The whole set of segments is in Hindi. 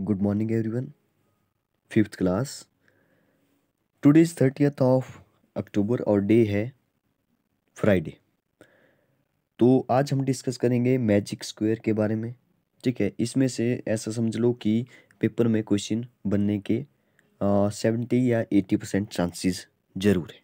good morning everyone fifth class today is thirtieth of October और डे है फ्राइडे तो आज हम डिस्कस करेंगे मैजिक स्क्वायर के बारे में ठीक है इसमें से ऐसा समझ लो कि पेपर में क्वेश्चन बनने के सेवेंटी या एटी परसेंट चांसेस ज़रूर है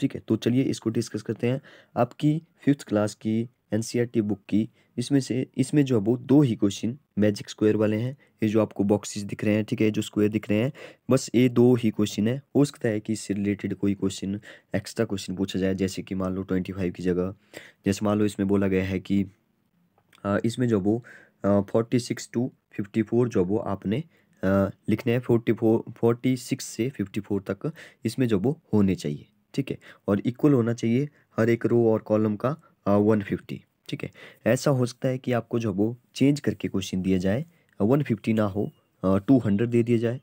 ठीक है तो चलिए इसको डिस्कस करते हैं आपकी फिफ्थ क्लास की एन बुक e की इसमें से इसमें जो है वो दो ही क्वेश्चन मैजिक स्क्वायर वाले हैं ये जो आपको बॉक्सेस दिख रहे हैं ठीक है जो स्क्वायर दिख रहे हैं बस ये दो ही क्वेश्चन है हो सकता है कि इससे रिलेटेड कोई क्वेश्चन एक्स्ट्रा क्वेश्चन पूछा जाए जैसे कि मान लो ट्वेंटी फाइव की जगह जैसे मान लो इसमें बोला गया है कि इसमें जो वो forty six to fifty four जो वो आपने लिखने हैं फोर्टी फोर फोर्टी सिक्स से फिफ्टी फोर तक इसमें जो वो होने चाहिए ठीक है और इक्वल होना चाहिए हर एक रो और कॉलम का वन फिफ्टी ठीक है ऐसा हो सकता है कि आपको जो वो चेंज करके क्वेश्चन दिया जाए वन फिफ्टी ना हो टू हंड्रेड दे दिया जाए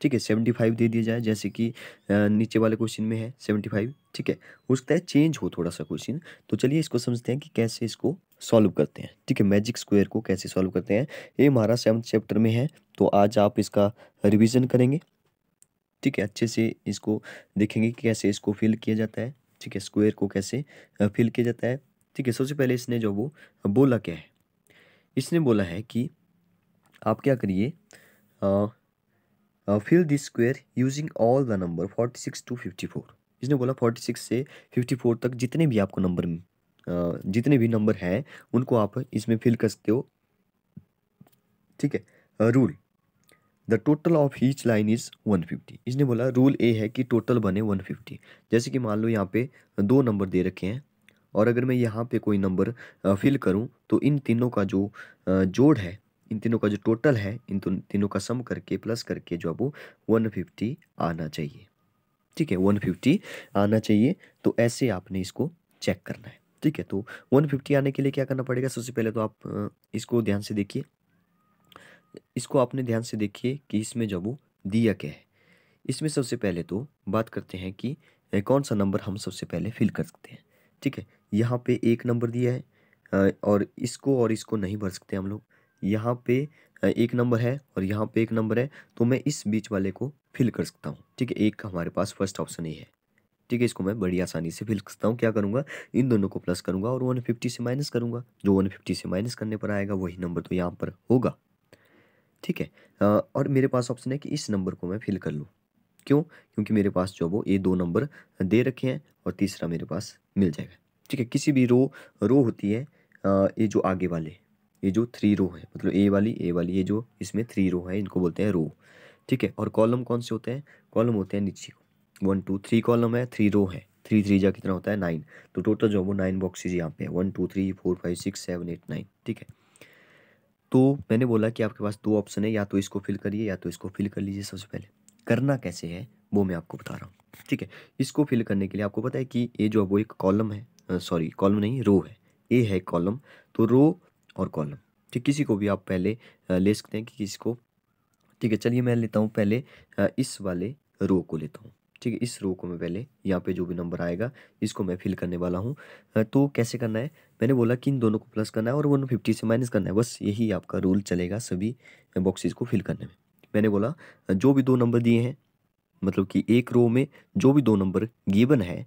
ठीक है सेवेंटी फाइव दे दिया जाए जैसे कि नीचे वाले क्वेश्चन में है सेवेंटी फाइव ठीक है हो सकता है चेंज हो थोड़ा सा क्वेश्चन तो चलिए इसको समझते हैं कि कैसे इसको सॉल्व करते हैं ठीक है मैजिक स्क्वायर को कैसे सॉल्व करते हैं ये हमारा सेवन्थ चैप्टर में है तो आज आप इसका रिविज़न करेंगे ठीक है अच्छे से इसको देखेंगे कि कैसे इसको फिल किया जाता है ठीक है स्क्वायर को कैसे फिल किया जाता है ठीक है सबसे पहले इसने जो वो बोला क्या है इसने बोला है कि आप क्या करिए fill this square using all the number forty six to fifty four इसने बोला फोर्टी सिक्स से फिफ्टी फोर तक जितने भी आपको नंबर जितने भी नंबर हैं उनको आप इसमें फिल कर सकते हो ठीक है rule the total of each line is one fifty इसने बोला रूल ए है कि टोटल बने वन फिफ्टी जैसे कि मान लो यहाँ पे दो नंबर दे रखे हैं और अगर मैं यहाँ पे कोई नंबर फिल करूँ तो इन तीनों का जो जोड़ है इन तीनों का जो टोटल है इन तीनों का सम करके प्लस करके जो आपको वन फिफ्टी आना चाहिए ठीक है वन फिफ्टी आना चाहिए तो ऐसे आपने इसको चेक करना है ठीक है तो वन फिफ्टी आने के लिए क्या करना पड़ेगा सबसे पहले तो आप इसको ध्यान से देखिए इसको आपने ध्यान से देखिए कि इसमें जब वो दिया क्या है इसमें सबसे पहले तो बात करते हैं कि कौन सा नंबर हम सबसे पहले फिल कर सकते हैं ठीक है यहाँ पे एक नंबर दिया है और इसको और इसको नहीं भर सकते हम लोग यहाँ पे एक नंबर है और यहाँ पे एक नंबर है तो मैं इस बीच वाले को फिल कर सकता हूँ ठीक है एक हमारे पास फर्स्ट ऑप्शन ही है ठीक है इसको मैं बड़ी आसानी से फिल सकता हूँ क्या करूँगा इन दोनों को प्लस करूँगा और वन फिफ्टी से माइनस करूँगा जो वन फिफ्टी से माइनस करने पर आएगा वही नंबर तो यहाँ पर होगा ठीक है और मेरे पास ऑप्शन है कि इस नंबर को मैं फिल कर लूँ क्यों क्योंकि मेरे पास जो वो ये दो नंबर दे रखे हैं और तीसरा मेरे पास मिल जाएगा ठीक है किसी भी रो रो होती है ये जो आगे वाले ये जो थ्री रो है मतलब ए वाली ए वाली ये जो इसमें थ्री रो है इनको बोलते हैं रो ठीक है और कॉलम कौन से होते हैं कॉलम होते हैं नीचे वन टू थ्री कॉलम है थ्री रो है थ्री थ्री जा कितना होता है नाइन तो टोटल जो है वो नाइन बॉक्सेज यहाँ पे है one two three four five six seven eight nine ठीक है तो मैंने बोला कि आपके पास दो ऑप्शन है या तो इसको फिल करिए या तो इसको फिल कर लीजिए सबसे पहले करना कैसे है वो मैं आपको बता रहा हूँ ठीक है इसको फिल करने के लिए आपको पता है कि ये जो है वो एक कॉलम है सॉरी कॉलम नहीं रो है ए है कॉलम तो रो और कॉलम ठीक किसी को भी आप पहले ले सकते हैं कि किसी को ठीक है चलिए मैं लेता हूँ पहले इस वाले रो को लेता हूँ ठीक है इस रो को मैं पहले यहाँ पे जो भी नंबर आएगा इसको मैं फिल करने वाला हूँ तो कैसे करना है मैंने बोला कि इन दोनों को प्लस करना है और वन फिफ्टी से माइनस करना है बस यही आपका रूल चलेगा सभी बॉक्सेस को फिल करने में मैंने बोला जो भी दो नंबर दिए हैं मतलब कि एक रो में जो भी दो नंबर गिवन है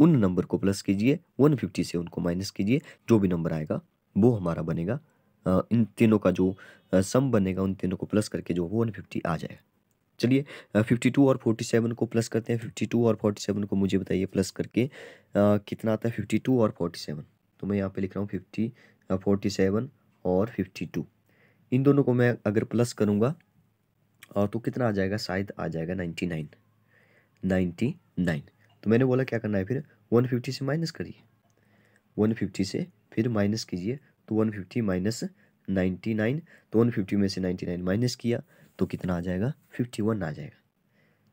उन नंबर को प्लस कीजिए वन फिफ्टी से उनको माइनस कीजिए जो भी नंबर आएगा वो हमारा बनेगा इन तीनों का जो सम बनेगा उन तीनों को प्लस करके जो वन फिफ्टी आ जाएगा चलिए फिफ्टी टू और फोर्टी सेवन को प्लस करते हैं फिफ्टी टू और फोर्टी सेवन को मुझे बताइए प्लस करके आ, कितना आता है फिफ्टी टू और फोर्टी सेवन तो मैं यहाँ पे लिख रहा हूँ फिफ्टी फोर्टी सेवन और फिफ्टी टू इन दोनों को मैं अगर प्लस करूँगा तो कितना आ जाएगा शायद आ जाएगा नाइन्टी नाइन नाइन्टी नाइन तो मैंने बोला क्या करना है फिर वन फिफ्टी से माइनस करिए वन फिफ्टी से फिर माइनस कीजिए तो one fifty minus ninety nine तो वन फिफ्टी में से नाइन्टी नाइन माइनस किया तो कितना आ जाएगा फिफ्टी वन आ जाएगा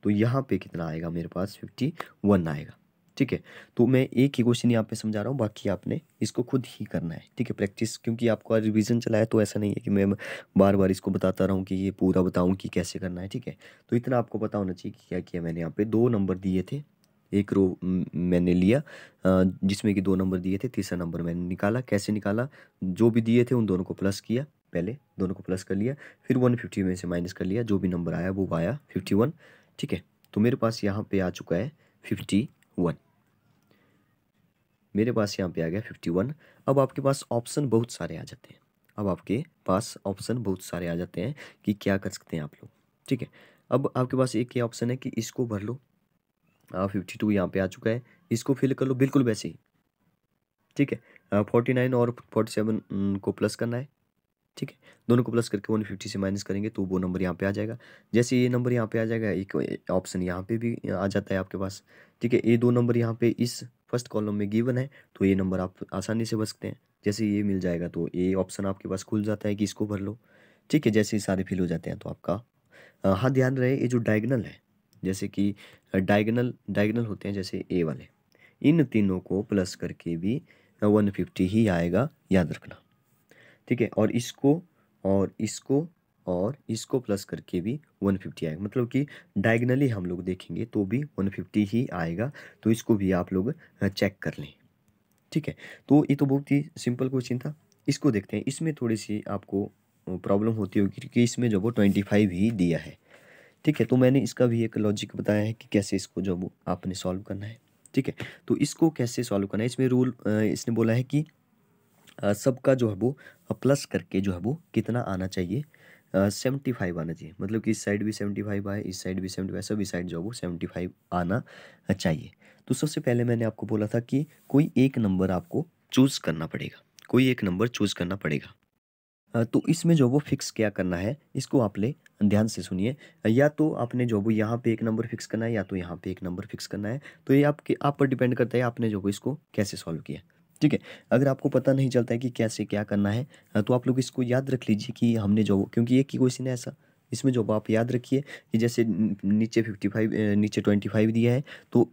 तो यहाँ पे कितना आएगा मेरे पास फिफ्टी वन आएगा ठीक है तो मैं एक ही क्वेश्चन यहाँ पे समझा रहा हूँ बाकी आपने इसको खुद ही करना है ठीक है प्रैक्टिस क्योंकि आपको रिवीजन चला है तो ऐसा नहीं है कि मैं बार बार इसको बताता रहूँ कि ये पूरा बताऊँ कि कैसे करना है ठीक है तो इतना आपको पता होना चाहिए कि क्या किया मैंने यहाँ पे दो नंबर दिए थे एक रो मैंने लिया जिसमें कि दो नंबर दिए थे तीसरा नंबर मैंने निकाला कैसे निकाला जो भी दिए थे उन दोनों को प्लस किया पहले दोनों को प्लस कर लिया फिर वन फिफ्टी में से माइनस कर लिया जो भी नंबर आया वो आया फिफ्टी वन ठीक है तो मेरे पास यहाँ पे आ चुका है फिफ्टी वन मेरे पास यहाँ पे आ गया फिफ्टी वन अब आपके पास ऑप्शन बहुत सारे आ जाते हैं अब आपके पास ऑप्शन बहुत सारे आ जाते हैं कि क्या कर सकते हैं आप लोग ठीक है अब आपके पास एक ही ऑप्शन है कि इसको भर लो फिफ्टी हाँ, टू यहाँ पर आ चुका है इसको फिल कर लो बिल्कुल वैसे ही ठीक है फोर्टी हाँ, नाइन और फोर्टी सेवन को प्लस करना है ठीक है दोनों को प्लस करके वन फिफ्टी से माइनस करेंगे तो वो नंबर यहाँ पे आ जाएगा जैसे ये नंबर यहाँ पे आ जाएगा एक ऑप्शन यहाँ पे भी आ जाता है आपके पास ठीक है ये दो नंबर यहाँ पे इस फर्स्ट कॉलम में गिवन है तो ये नंबर आप आसानी से भर सकते हैं जैसे ये मिल जाएगा तो ये ऑप्शन आपके पास खुल जाता है कि इसको भर लो ठीक है जैसे ही सारे फिल हो जाते हैं तो आपका हाँ ध्यान रहे ये जो डायगनल है जैसे कि डायगनल डायगनल होते हैं जैसे ए वाले इन तीनों को प्लस करके भी वन फिफ्टी ही आएगा याद रखना ठीक है और इसको और इसको और इसको प्लस करके भी 150 आएगा मतलब कि डायगनली हम लोग देखेंगे तो भी 150 ही आएगा तो इसको भी आप लोग चेक कर लें ठीक है तो ये तो बहुत ही सिंपल क्वेश्चन था इसको देखते हैं इसमें थोड़ी सी आपको प्रॉब्लम होती होगी क्योंकि इसमें जो वो फाइव ही दिया है ठीक है तो मैंने इसका भी एक लॉजिक बताया है कि कैसे इसको जो वो आपने सॉल्व करना है ठीक है तो इसको कैसे सॉल्व करना है इसमें रूल इसने बोला है कि सबका जो है वो प्लस करके जो है वो कितना आना चाहिए सेवेंटी फाइव आना चाहिए मतलब कि इस साइड भी सेवेंटी फाइव आए इस साइड भी सेवेंटी फाइव सभी साइड जो है वो सेवेंटी फाइव आना चाहिए तो सबसे पहले मैंने आपको बोला था कि कोई एक नंबर आपको चूज़ करना पड़ेगा कोई एक नंबर चूज़ करना पड़ेगा तो इसमें जो वो फिक्स क्या करना है इसको आप ले ध्यान से सुनिए या तो आपने जो वो यहाँ पे एक नंबर फिक्स करना है या तो यहाँ पे एक नंबर फिक्स करना है तो ये आपके आप पर डिपेंड करता है आपने जो वो इसको कैसे सॉल्व किया ठीक है अगर आपको पता नहीं चलता है कि कैसे क्या करना है तो आप लोग इसको याद रख लीजिए कि हमने जो वो क्योंकि ये की क्वेश्चन है ऐसा इसमें जो आप याद रखिए कि जैसे नीचे फिफ्टी फाइव नीचे ट्वेंटी फाइव दिया है तो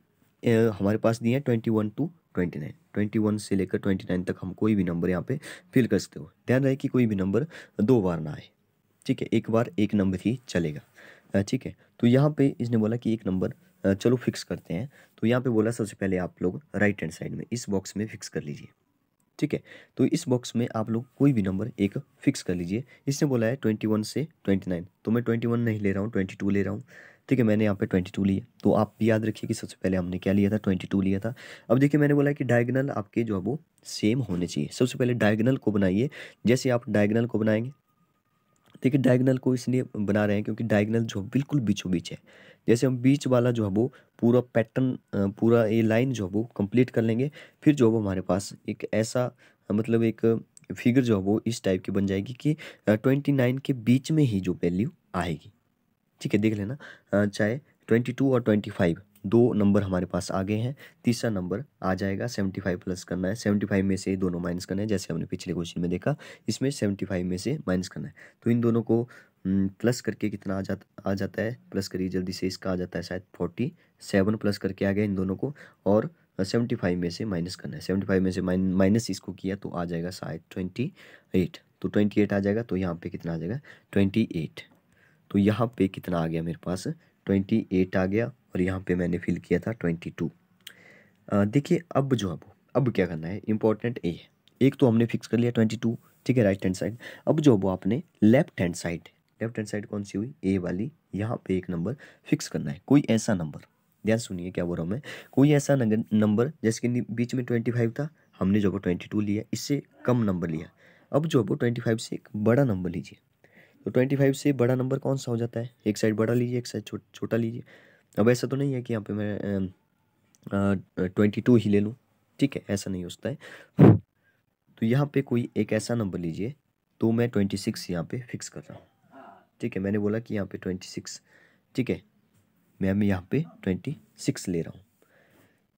हमारे पास दिए हैं twenty one to twenty nine twenty one से लेकर ट्वेंटी नाइन तक हम कोई भी नंबर यहाँ पे फिल कर सकते हो ध्यान रहे कि कोई भी नंबर दो बार ना आए ठीक है एक बार एक नंबर ही चलेगा ठीक है तो यहाँ पे इसने बोला कि एक नंबर चलो फिक्स करते हैं तो यहाँ पे बोला सबसे पहले आप लोग राइट हैंड साइड में इस बॉक्स में फिक्स कर लीजिए ठीक है तो इस बॉक्स में आप लोग कोई भी नंबर एक फिक्स कर लीजिए इसने बोला है ट्वेंटी वन से ट्वेंटी नाइन तो मैं ट्वेंटी वन नहीं ले रहा हूँ ट्वेंटी टू ले रहा हूँ ठीक है मैंने यहाँ पे ट्वेंटी टू लिया तो आप याद रखिए कि सबसे पहले हमने क्या लिया था ट्वेंटी टू लिया था अब देखिए मैंने बोला कि डायगनल आपके जो है वो सेम होने चाहिए सबसे पहले डायगनल को बनाइए जैसे आप डायगनल को बनाएंगे देखिए डायगनल को इसलिए बना रहे हैं क्योंकि डायगनल जो बिल्कुल बीचों बीच है जैसे हम बीच वाला जो है वो पूरा पैटर्न पूरा ये लाइन जो है वो कंप्लीट कर लेंगे फिर जो है वो हमारे पास एक ऐसा मतलब एक फिगर जो है वो इस टाइप की बन जाएगी कि ट्वेंटी नाइन के बीच में ही जो वैल्यू आएगी ठीक है देख लेना चाहे ट्वेंटी टू और ट्वेंटी फाइव दो नंबर हमारे पास आगे हैं तीसरा नंबर आ जाएगा सेवेंटी फाइव प्लस करना है सेवेंटी फाइव में से दोनों माइनस करना है जैसे हमने पिछले क्वेश्चन में देखा इसमें सेवेंटी फाइव में से माइनस करना है तो इन दोनों को प्लस करके कितना आ जाता आ जाता है प्लस करिए जल्दी से इसका आ जाता है शायद फोर्टी सेवन प्लस करके आ गया इन दोनों को और सेवेंटी फाइव में से माइनस करना है सेवेंटी फाइव में से माइनस इसको किया तो आ जाएगा शायद ट्वेंटी एट तो ट्वेंटी एट आ जाएगा तो यहाँ पे कितना आ जाएगा ट्वेंटी एट तो यहाँ पे कितना आ गया मेरे पास ट्वेंटी एट आ गया और यहाँ पे मैंने फिल किया था ट्वेंटी टू देखिए अब जो अब अब क्या करना है इम्पोर्टेंट ए है एक तो हमने फिक्स कर लिया ट्वेंटी टू ठीक है राइट हैंड साइड अब जो अब आपने left hand side left hand side कौन सी हुई ए वाली यहाँ पे एक नंबर फिक्स करना है कोई ऐसा नंबर ध्यान सुनिए क्या बोल रहा हूँ मैं कोई ऐसा नंबर जैसे कि बीच में ट्वेंटी फाइव था हमने जो वो ट्वेंटी टू लिया इससे कम नंबर लिया अब जो वो ट्वेंटी फाइव से एक बड़ा नंबर लीजिए तो ट्वेंटी फाइव से बड़ा नंबर कौन सा हो जाता है एक साइड बड़ा लीजिए एक साइड छो, छोटा लीजिए अब ऐसा तो नहीं है कि यहाँ पे मैं ट्वेंटी टू ही ले लूँ ठीक है ऐसा नहीं हो सकता है तो यहाँ पे कोई एक ऐसा नंबर लीजिए तो मैं ट्वेंटी सिक्स यहाँ पर फिक्स कर रहा हूँ ठीक है मैंने बोला कि यहाँ पर ट्वेंटी सिक्स ठीक है मैं यहाँ पर ट्वेंटी सिक्स ले रहा हूँ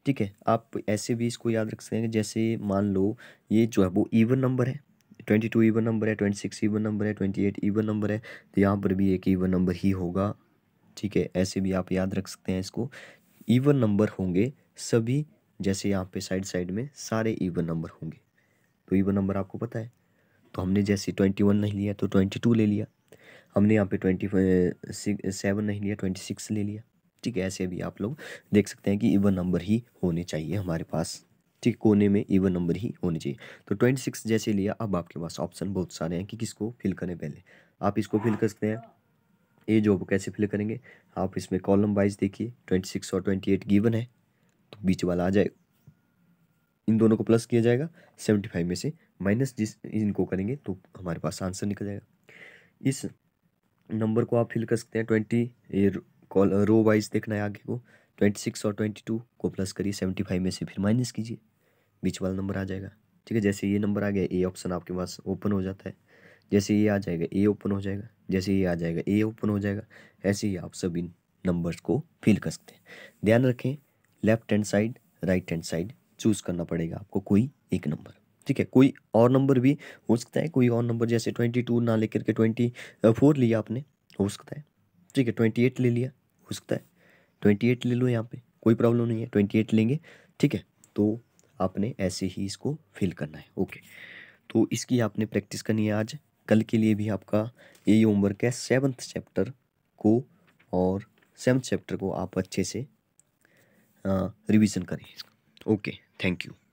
ठीक है आप ऐसे भी इसको याद रख सकेंगे जैसे मान लो ये जो है वो इवन नंबर है ट्वेंटी टू ईवन नंबर है ट्वेंटी सिक्स ईवन नंबर है ट्वेंटी एट ईवन नंबर है तो यहाँ पर भी एक ईवन नंबर ही होगा ठीक है ऐसे भी आप याद रख सकते हैं इसको ईवन नंबर होंगे सभी जैसे यहाँ पे साइड साइड में सारे ईवन नंबर होंगे तो ईवन नंबर आपको पता है तो हमने जैसे ट्वेंटी वन नहीं लिया तो ट्वेंटी टू ले लिया हमने यहाँ पे ट्वेंटी सेवन नहीं लिया ट्वेंटी सिक्स ले लिया ठीक है ऐसे भी आप लोग देख सकते हैं कि इवन नंबर ही होने चाहिए हमारे पास ठीक कोने में इवन नंबर ही होनी चाहिए तो ट्वेंटी सिक्स जैसे लिया अब आपके पास ऑप्शन बहुत सारे हैं कि किसको फिल करें पहले आप इसको फिल कर सकते हैं ये जॉब कैसे फिल करेंगे आप इसमें कॉलम वाइज देखिए ट्वेंटी सिक्स और ट्वेंटी एट गिवन है तो बीच वाला आ जाएगा इन दोनों को प्लस किया जाएगा सेवेंटी फाइव में से माइनस जिस इनको करेंगे तो हमारे पास आंसर निकल जाएगा इस नंबर को आप फिल कर सकते हैं ट्वेंटी रो वाइज देखना है आगे को ट्वेंटी सिक्स और ट्वेंटी टू को प्लस करिए सेवेंटी फाइव में से फिर माइनस कीजिए बीच वाला नंबर आ जाएगा ठीक है जैसे ये नंबर आ गया ए ऑप्शन आपके पास ओपन हो जाता है जैसे ये आ जाएगा ए ओपन हो जाएगा जैसे ये आ जाएगा ए ओपन हो जाएगा ऐसे ही आप सब इन नंबर्स को फिल कर सकते हैं ध्यान रखें left hand side right hand side choose करना पड़ेगा आपको कोई एक नंबर ठीक है कोई और नंबर भी हो सकता है कोई और नंबर जैसे ट्वेंटी टू ना लेकर के ट्वेंटी फोर लिया आपने हो सकता है ठीक है ट्वेंटी एट ले लिया हो सकता है ट्वेंटी एट ले लो यहाँ पे कोई प्रॉब्लम नहीं है ट्वेंटी एट लेंगे ठीक है तो आपने ऐसे ही इसको फिल करना है ओके तो इसकी आपने प्रैक्टिस करनी है आज कल के लिए भी आपका यही होमवर्क है सेवन्थ चैप्टर को और सेवन्थ चैप्टर को आप अच्छे से रिवीजन करें ओके थैंक यू